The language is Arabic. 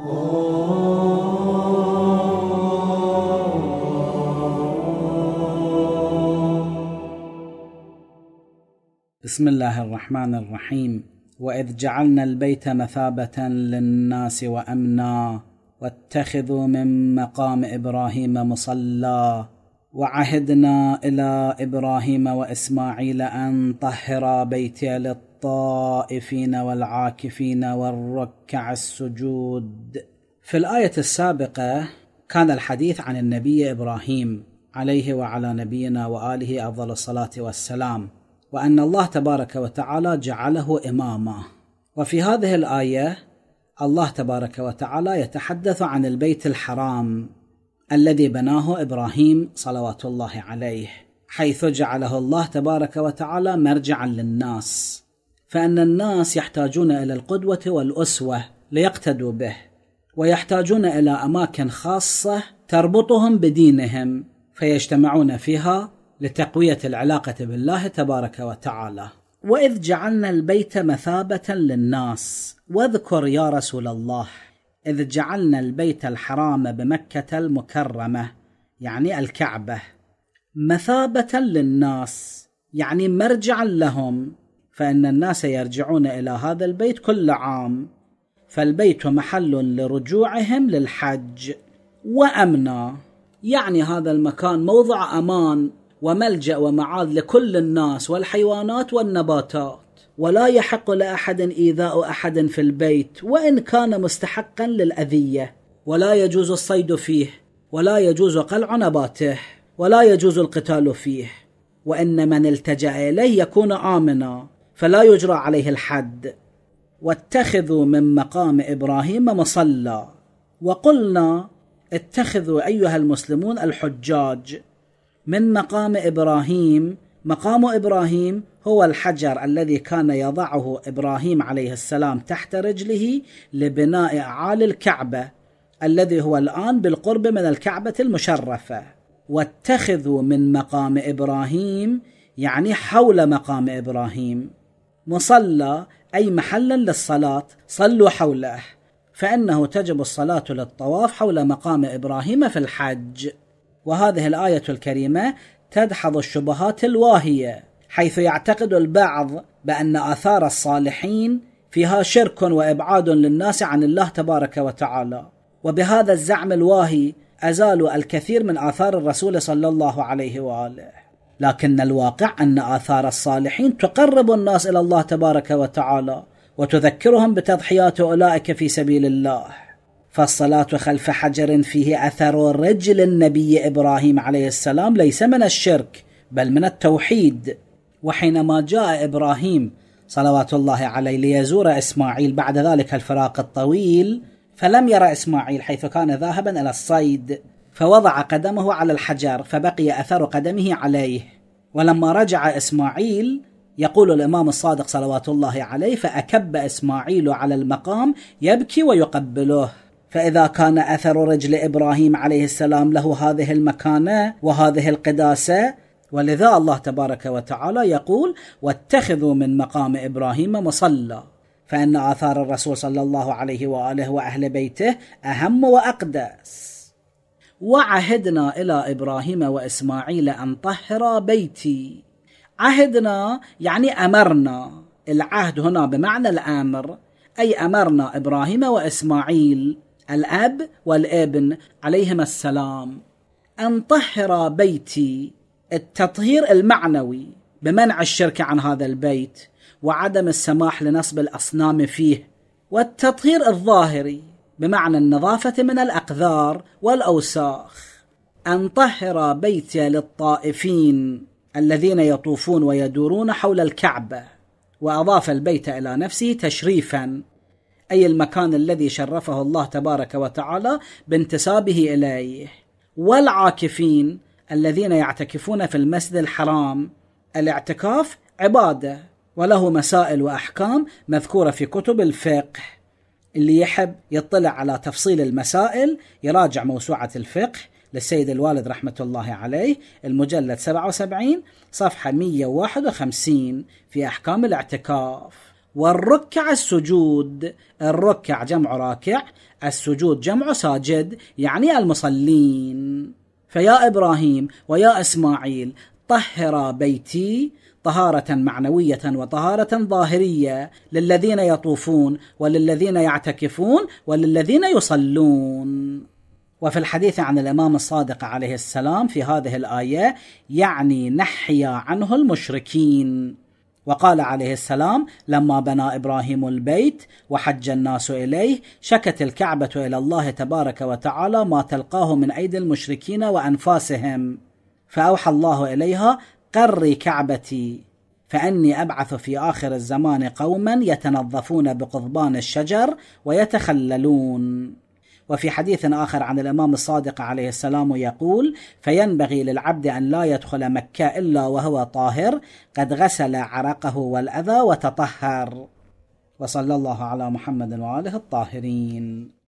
بسم الله الرحمن الرحيم واذ جعلنا البيت مثابه للناس وامنا واتخذوا من مقام ابراهيم مصلى وعهدنا الى ابراهيم واسماعيل ان طهرا بيتي للطهر الطائفين والعاكفين والركع السجود في الايه السابقه كان الحديث عن النبي ابراهيم عليه وعلى نبينا واله افضل الصلاه والسلام وان الله تبارك وتعالى جعله اماما وفي هذه الايه الله تبارك وتعالى يتحدث عن البيت الحرام الذي بناه ابراهيم صلوات الله عليه حيث جعله الله تبارك وتعالى مرجعا للناس فان الناس يحتاجون الى القدوه والاسوه ليقتدوا به ويحتاجون الى اماكن خاصه تربطهم بدينهم فيجتمعون فيها لتقويه العلاقه بالله تبارك وتعالى واذ جعلنا البيت مثابه للناس واذكر يا رسول الله اذ جعلنا البيت الحرام بمكه المكرمه يعني الكعبه مثابه للناس يعني مرجعا لهم فان الناس يرجعون الى هذا البيت كل عام فالبيت محل لرجوعهم للحج وامنا يعني هذا المكان موضع امان وملجا ومعاذ لكل الناس والحيوانات والنباتات ولا يحق لاحد ايذاء احد في البيت وان كان مستحقا للاذيه ولا يجوز الصيد فيه ولا يجوز قلع نباته ولا يجوز القتال فيه وان من التجا اليه يكون امنا فلا يجرى عليه الحد واتخذوا من مقام ابراهيم مصلى وقلنا اتخذوا ايها المسلمون الحجاج من مقام ابراهيم مقام ابراهيم هو الحجر الذي كان يضعه ابراهيم عليه السلام تحت رجله لبناء اعالي الكعبه الذي هو الان بالقرب من الكعبه المشرفه واتخذوا من مقام ابراهيم يعني حول مقام ابراهيم مصلى أي محلا للصلاة صلوا حوله فإنه تجب الصلاة للطواف حول مقام إبراهيم في الحج وهذه الآية الكريمة تدحض الشبهات الواهية حيث يعتقد البعض بأن آثار الصالحين فيها شرك وإبعاد للناس عن الله تبارك وتعالى وبهذا الزعم الواهي أزالوا الكثير من آثار الرسول صلى الله عليه وآله لكن الواقع أن آثار الصالحين تقرب الناس إلى الله تبارك وتعالى وتذكرهم بتضحيات أولئك في سبيل الله فالصلاة خلف حجر فيه أثر رجل النبي إبراهيم عليه السلام ليس من الشرك بل من التوحيد وحينما جاء إبراهيم صلوات الله عليه ليزور إسماعيل بعد ذلك الفراق الطويل فلم يرى إسماعيل حيث كان ذاهبا إلى الصيد فوضع قدمه على الحجر فبقي اثر قدمه عليه ولما رجع اسماعيل يقول الامام الصادق صلوات الله عليه فاكب اسماعيل على المقام يبكي ويقبله فاذا كان اثر رجل ابراهيم عليه السلام له هذه المكانه وهذه القداسه ولذا الله تبارك وتعالى يقول واتخذوا من مقام ابراهيم مصلى فان اثار الرسول صلى الله عليه واله واهل بيته اهم واقدس وعهدنا الى ابراهيم واسماعيل ان طهرا بيتي عهدنا يعني امرنا العهد هنا بمعنى الامر اي امرنا ابراهيم واسماعيل الاب والابن عليهما السلام ان طهرا بيتي التطهير المعنوي بمنع الشرك عن هذا البيت وعدم السماح لنصب الاصنام فيه والتطهير الظاهري بمعنى النظافة من الأقذار والأوساخ أن طهر بيتي للطائفين الذين يطوفون ويدورون حول الكعبة وأضاف البيت إلى نفسه تشريفا أي المكان الذي شرفه الله تبارك وتعالى بانتسابه إليه والعاكفين الذين يعتكفون في المسجد الحرام الاعتكاف عباده وله مسائل واحكام مذكوره في كتب الفقه اللي يحب يطلع على تفصيل المسائل يراجع موسوعة الفقه للسيد الوالد رحمة الله عليه المجلد 77 صفحة 151 في أحكام الاعتكاف والركع السجود الركع جمع راكع السجود جمع ساجد يعني المصلين فيا ابراهيم ويا اسماعيل طهر بيتي طهارة معنوية وطهارة ظاهرية للذين يطوفون وللذين يعتكفون وللذين يصلون. وفي الحديث عن الامام الصادق عليه السلام في هذه الايه يعني نحيا عنه المشركين وقال عليه السلام لما بنى ابراهيم البيت وحج الناس اليه شكت الكعبه الى الله تبارك وتعالى ما تلقاه من ايدي المشركين وانفاسهم فأوحى الله إليها قري كعبتي فأني أبعث في آخر الزمان قوما يتنظفون بقضبان الشجر ويتخللون وفي حديث آخر عن الإمام الصادق عليه السلام يقول فينبغي للعبد أن لا يدخل مكة إلا وهو طاهر قد غسل عرقه والأذى وتطهر وصلى الله على محمد وآله الطاهرين